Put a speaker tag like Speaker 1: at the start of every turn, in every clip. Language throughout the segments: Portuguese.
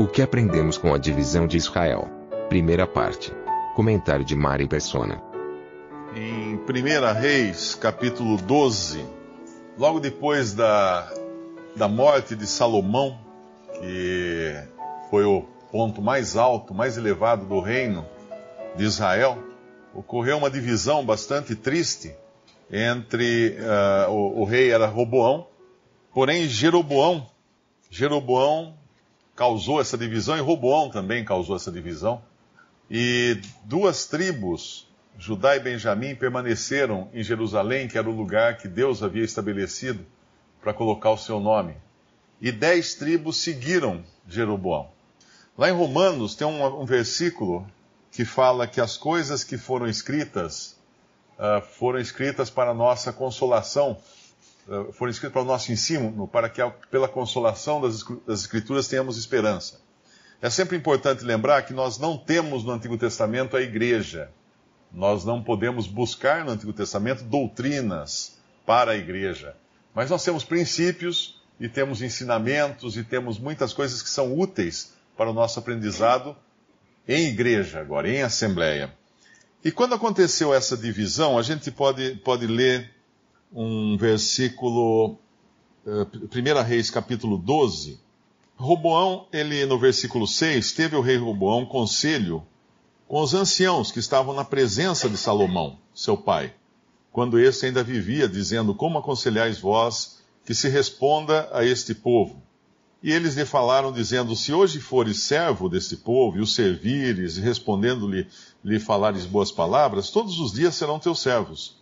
Speaker 1: O que aprendemos com a divisão de Israel? Primeira parte. Comentário de Mari Persona. Em 1 Reis, capítulo 12, logo depois da, da morte de Salomão, que foi o ponto mais alto, mais elevado do reino de Israel, ocorreu uma divisão bastante triste entre uh, o, o, rei era Roboão, porém Jeroboão, Jeroboão causou essa divisão, e Roboão também causou essa divisão. E duas tribos, Judá e Benjamim, permaneceram em Jerusalém, que era o lugar que Deus havia estabelecido para colocar o seu nome. E dez tribos seguiram Jeroboão. Lá em Romanos tem um, um versículo que fala que as coisas que foram escritas uh, foram escritas para nossa consolação eh, foram escritos para o nosso ensino, para que pela consolação das Escrituras tenhamos esperança. É sempre importante lembrar que nós não temos no Antigo Testamento a igreja. Nós não podemos buscar no Antigo Testamento doutrinas para a igreja. Mas nós temos princípios e temos ensinamentos e temos muitas coisas que são úteis para o nosso aprendizado em igreja, agora, em assembleia. E quando aconteceu essa divisão, a gente pode, pode ler um versículo, 1 eh, Reis capítulo 12. Roboão, ele no versículo 6, teve o rei Roboão conselho com os anciãos que estavam na presença de Salomão, seu pai, quando este ainda vivia, dizendo: Como aconselhais vós que se responda a este povo? E eles lhe falaram, dizendo: Se hoje fores servo deste povo e o servires, respondendo-lhe, lhe falares boas palavras, todos os dias serão teus servos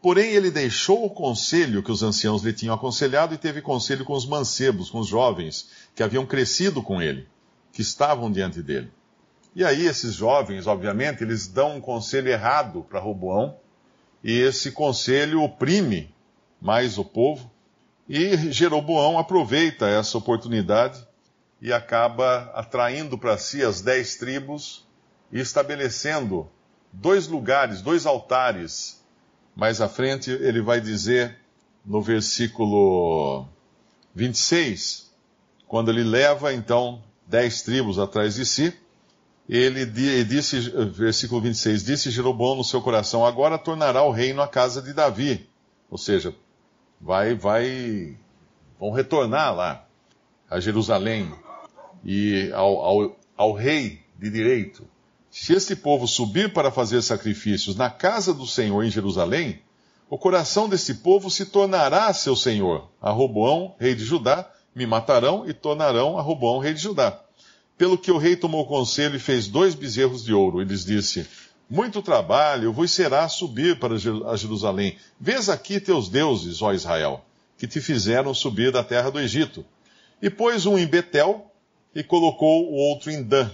Speaker 1: Porém, ele deixou o conselho que os anciãos lhe tinham aconselhado e teve conselho com os mancebos, com os jovens, que haviam crescido com ele, que estavam diante dele. E aí, esses jovens, obviamente, eles dão um conselho errado para Roboão, e esse conselho oprime mais o povo, e Jeroboão aproveita essa oportunidade e acaba atraindo para si as dez tribos e estabelecendo dois lugares, dois altares mais à frente ele vai dizer no versículo 26, quando ele leva então dez tribos atrás de si, ele disse, versículo 26, disse Jeroboão no seu coração, agora tornará o reino à casa de Davi. Ou seja, vai, vai, vão retornar lá, a Jerusalém, e ao, ao, ao rei de direito, se este povo subir para fazer sacrifícios na casa do Senhor em Jerusalém, o coração desse povo se tornará seu senhor, a Roboão, rei de Judá, me matarão e tornarão a Roboão, rei de Judá. Pelo que o rei tomou conselho e fez dois bezerros de ouro, e lhes disse: Muito trabalho vos será subir para Jerusalém. Vês aqui teus deuses, ó Israel, que te fizeram subir da terra do Egito. E pôs um em Betel e colocou o outro em Dan,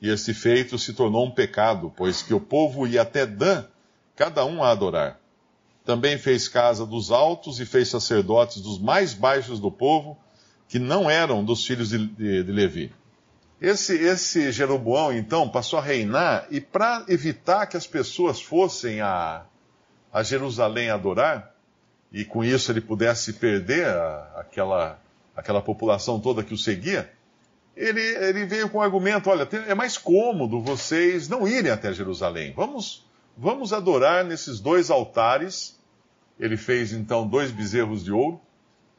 Speaker 1: e este feito se tornou um pecado, pois que o povo ia até Dan, cada um a adorar. Também fez casa dos altos e fez sacerdotes dos mais baixos do povo, que não eram dos filhos de, de, de Levi. Esse, esse Jeroboão, então, passou a reinar, e para evitar que as pessoas fossem a, a Jerusalém adorar, e com isso ele pudesse perder a, aquela, aquela população toda que o seguia, ele, ele veio com o argumento: olha, é mais cômodo vocês não irem até Jerusalém. Vamos, vamos adorar nesses dois altares. Ele fez então dois bezerros de ouro.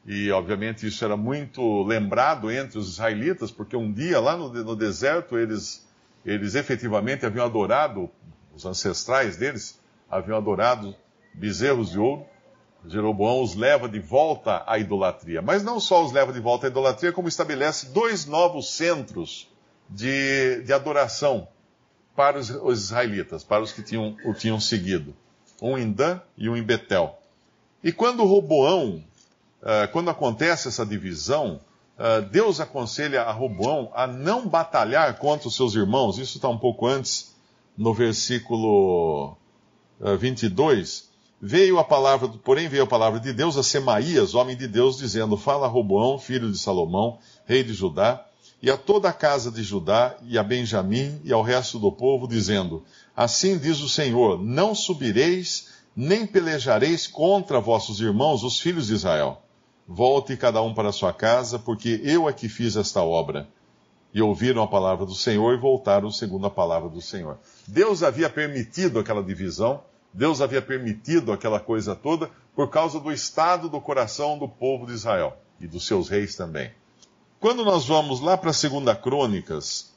Speaker 1: E, obviamente, isso era muito lembrado entre os israelitas, porque um dia lá no, no deserto eles, eles efetivamente haviam adorado, os ancestrais deles haviam adorado bezerros de ouro. Jeroboão os leva de volta à idolatria. Mas não só os leva de volta à idolatria, como estabelece dois novos centros de, de adoração para os, os, israelitas, para os que tinham, o tinham seguido. Um em Dan e um em Betel. E quando Roboão, uh, quando acontece essa divisão, uh, Deus aconselha a Roboão a não batalhar contra os seus irmãos. Isso está um pouco antes, no versículo uh, ah, 22 Veio a palavra, porém veio a palavra de Deus a Semaías, homem de Deus, dizendo: Fala a Roboão, filho de Salomão, rei de Judá, e a toda a casa de Judá, e a Benjamim, e ao resto do povo, dizendo: Assim diz o Senhor: Não subireis, nem pelejareis contra vossos irmãos, os filhos de Israel. Volte cada um para sua casa, porque eu é que fiz esta obra. E ouviram a palavra do Senhor e voltaram segundo a palavra do Senhor. Deus havia permitido aquela divisão Deus havia permitido aquela coisa toda por causa do estado do coração do povo de Israel e dos seus reis também. Quando nós vamos lá para 2 Crônicas,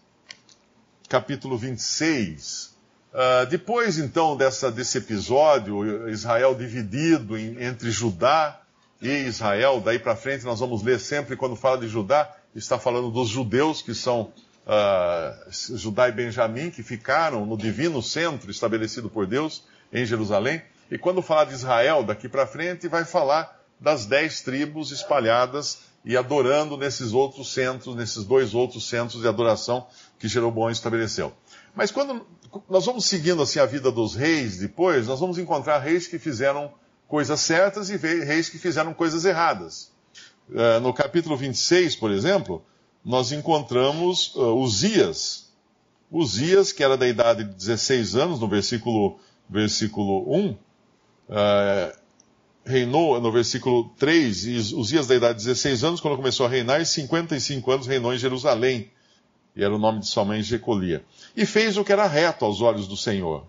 Speaker 1: capítulo 26, uh, ah, depois então dessa, desse episódio, Israel dividido em, entre Judá e Israel, daí para frente nós vamos ler sempre quando fala de Judá, está falando dos judeus que são uh, Judá e Benjamim, que ficaram no divino centro estabelecido por Deus em Jerusalém. E quando falar de Israel, daqui para frente, vai falar das dez tribos espalhadas e adorando nesses outros centros, nesses dois outros centros de adoração que Jeroboão estabeleceu. Mas quando nós vamos seguindo assim a vida dos reis depois, nós vamos encontrar reis que fizeram coisas certas e reis que fizeram coisas erradas. Eh, no capítulo 26, por exemplo, nós encontramos eh, Uzias. Uzias, que era da idade de 16 anos, no versículo versículo 1, eh, reinou no versículo 3, e os dias da idade de 16 anos, quando começou a reinar, e 55 anos reinou em Jerusalém, e era o nome de sua mãe Jecolia. E fez o que era reto aos olhos do Senhor,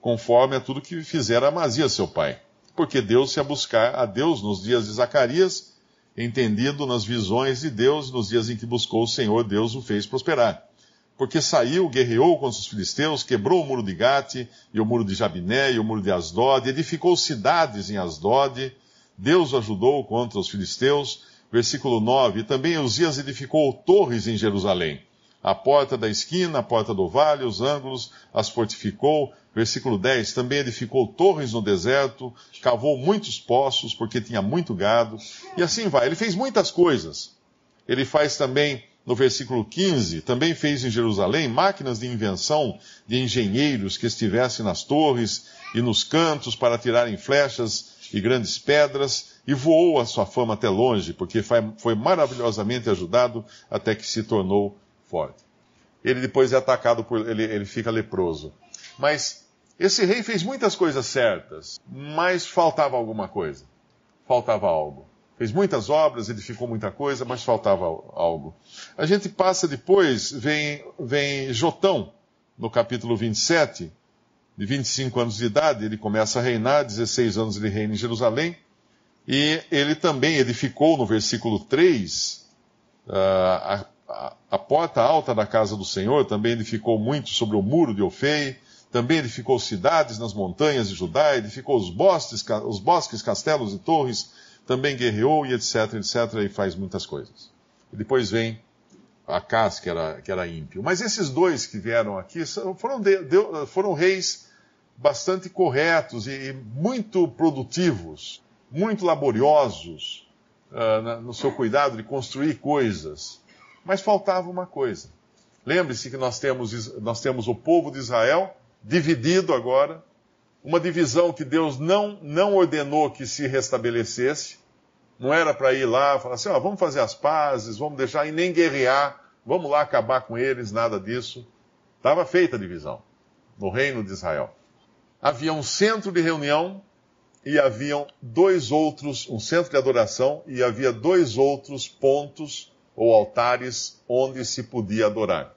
Speaker 1: conforme a tudo que fizera Amazia, seu pai. Porque Deus se a buscar a Deus nos dias de Zacarias, entendido nas visões de Deus, nos dias em que buscou o Senhor, Deus o fez prosperar porque saiu, guerreou contra os filisteus, quebrou o muro de Gate, e o muro de Jabiné, e o muro de Asdod, edificou cidades em Asdod, Deus o ajudou contra os filisteus. Versículo 9, também Eusias edificou torres em Jerusalém, a porta da esquina, a porta do vale, os ângulos, as fortificou. Versículo 10, também edificou torres no deserto, cavou muitos poços, porque tinha muito gado, e assim vai. Ele fez muitas coisas. Ele faz também no versículo 15, também fez em Jerusalém máquinas de invenção de engenheiros que estivessem nas torres e nos cantos para tirarem flechas e grandes pedras, e voou a sua fama até longe, porque foi maravilhosamente ajudado até que se tornou forte. Ele depois é atacado por. ele, ele fica leproso. Mas esse rei fez muitas coisas certas, mas faltava alguma coisa. Faltava algo fez muitas obras, edificou muita coisa, mas faltava algo. A gente passa depois, vem, vem Jotão, no capítulo 27, de 25 anos de idade, ele começa a reinar, 16 anos ele reina em Jerusalém, e ele também edificou, no versículo 3, ah, a, a, a porta alta da casa do Senhor, também edificou muito sobre o muro de Ofei, também edificou cidades nas montanhas de Judá, edificou os bosques, os bosques castelos e torres, também guerreou e etc, etc, e faz muitas coisas. E depois vem Acas, que era, que era ímpio. Mas esses dois que vieram aqui foram, de, de, foram reis bastante corretos e, e muito produtivos, muito laboriosos uh, na, no seu cuidado de construir coisas. Mas faltava uma coisa. Lembre-se que nós temos, nós temos o povo de Israel dividido agora uma divisão que Deus não, não ordenou que se restabelecesse. Não era para ir lá falar assim, ó, vamos fazer as pazes, vamos deixar e nem guerrear, vamos lá acabar com eles, nada disso. Estava feita a divisão no reino de Israel. Havia um centro de reunião e haviam dois outros, um centro de adoração e havia dois outros pontos ou altares onde se podia adorar.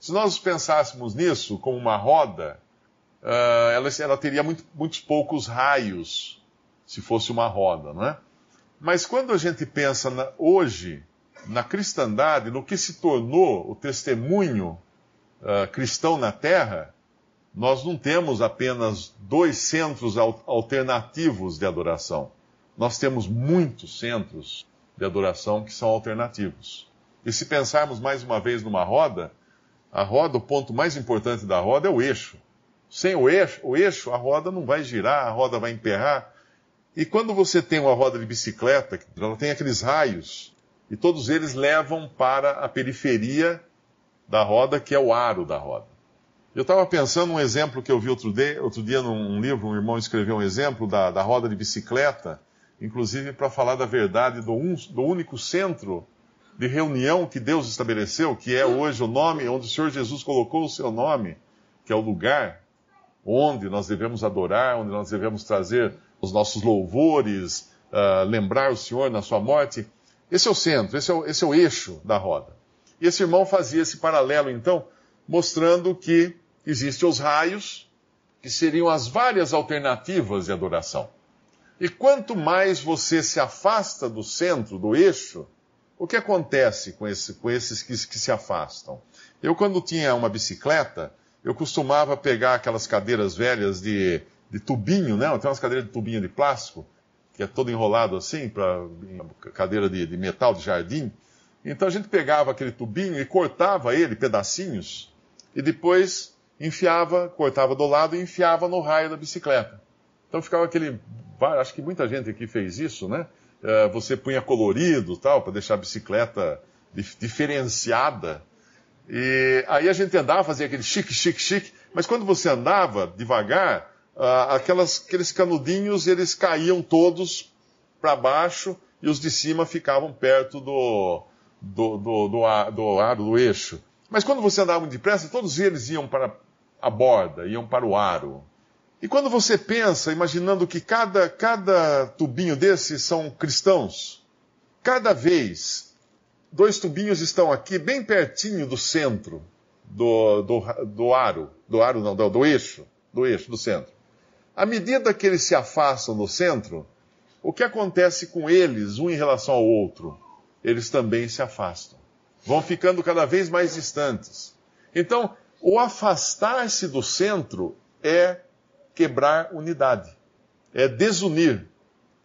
Speaker 1: Se nós pensássemos nisso como uma roda, uh, ela, ela, teria muito, muitos poucos raios se fosse uma roda, não é? Mas quando a gente pensa na, hoje na cristandade, no que se tornou o testemunho uh, cristão na Terra, nós não temos apenas dois centros alternativos de adoração. Nós temos muitos centros de adoração que são alternativos. E se pensarmos mais uma vez numa roda, a roda, o ponto mais importante da roda é o eixo. Sem o eixo, o eixo, a roda não vai girar, a roda vai emperrar. E quando você tem uma roda de bicicleta, ela tem aqueles raios, e todos eles levam para a periferia da roda, que é o aro da roda. Eu estava pensando um exemplo que eu vi outro dia, outro dia num livro, um irmão escreveu um exemplo da, da roda de bicicleta, inclusive para falar da verdade do, do único centro de reunião que Deus estabeleceu, que é hoje o nome onde o Senhor Jesus colocou o seu nome, que é o lugar onde nós devemos adorar, onde nós devemos trazer os nossos louvores, uh, lembrar o Senhor na sua morte. Esse é o centro, esse é o, esse é o eixo da roda. E esse irmão fazia esse paralelo, então, mostrando que existem os raios, que seriam as várias alternativas de adoração. E quanto mais você se afasta do centro, do eixo, o que acontece com, esse, com esses que, que se afastam? Eu, quando tinha uma bicicleta, eu costumava pegar aquelas cadeiras velhas de, de tubinho, né? Tem umas cadeiras de tubinho de plástico, que é todo enrolado assim, para cadeira de, de, metal de jardim. Então a gente pegava aquele tubinho e cortava ele pedacinhos e depois enfiava, cortava do lado e enfiava no raio da bicicleta. Então ficava aquele, acho que muita gente aqui fez isso, né? Eh, você punha colorido tal para deixar a bicicleta diferenciada e aí a gente andava, fazia aquele chique, chique, chique, mas quando você andava devagar, ah, aquelas, aqueles canudinhos eles caíam todos para baixo e os de cima ficavam perto do, do, do, do, ar, do aro, do eixo. Mas quando você andava muito depressa, todos eles iam para a borda, iam para o aro. E quando você pensa, imaginando que cada, cada tubinho desses são cristãos, cada vez dois tubinhos estão aqui, bem pertinho do centro do, do, do aro. Do aro não, do, do eixo. Do eixo, do centro. À medida que eles se afastam do centro, o que acontece com eles, um em relação ao outro? Eles também se afastam. Vão ficando cada vez mais distantes. Então, o afastar-se do centro é quebrar unidade, é desunir.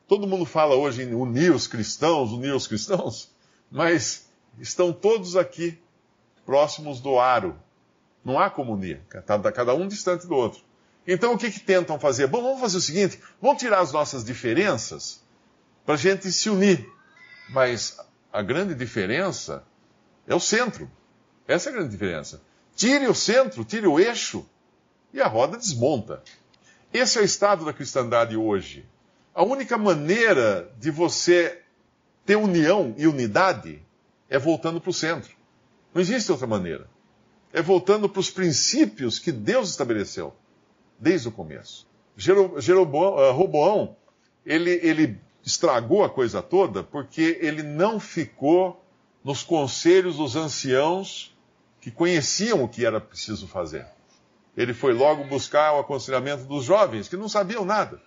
Speaker 1: Todo mundo fala hoje em unir os cristãos, unir os cristãos. Mas estão todos aqui próximos do aro. Não há comunia, cada um distante do outro. Então o que, que tentam fazer? Bom, vamos fazer o seguinte: vamos tirar as nossas diferenças para a gente se unir. Mas a grande diferença é o centro. Essa é a grande diferença. Tire o centro, tire o eixo e a roda desmonta. Esse é o estado da cristandade hoje. A única maneira de você ter união e unidade é voltando para o centro. Não existe outra maneira. É voltando para os princípios que Deus estabeleceu desde o começo. Jeroboão, eh, Roboão, ele, ele estragou a coisa toda porque ele não ficou nos conselhos dos anciãos que conheciam o que era preciso fazer. Ele foi logo buscar o aconselhamento dos jovens, que não sabiam nada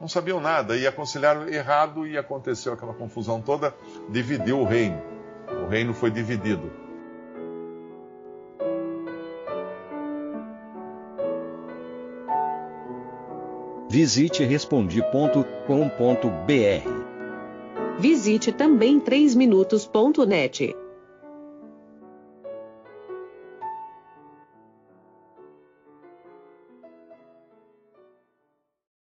Speaker 1: não sabiam nada e aconselharam errado e aconteceu aquela confusão toda, dividiu o reino. O reino foi dividido. Visite respondi.com.br. Visite também 3minutos.net.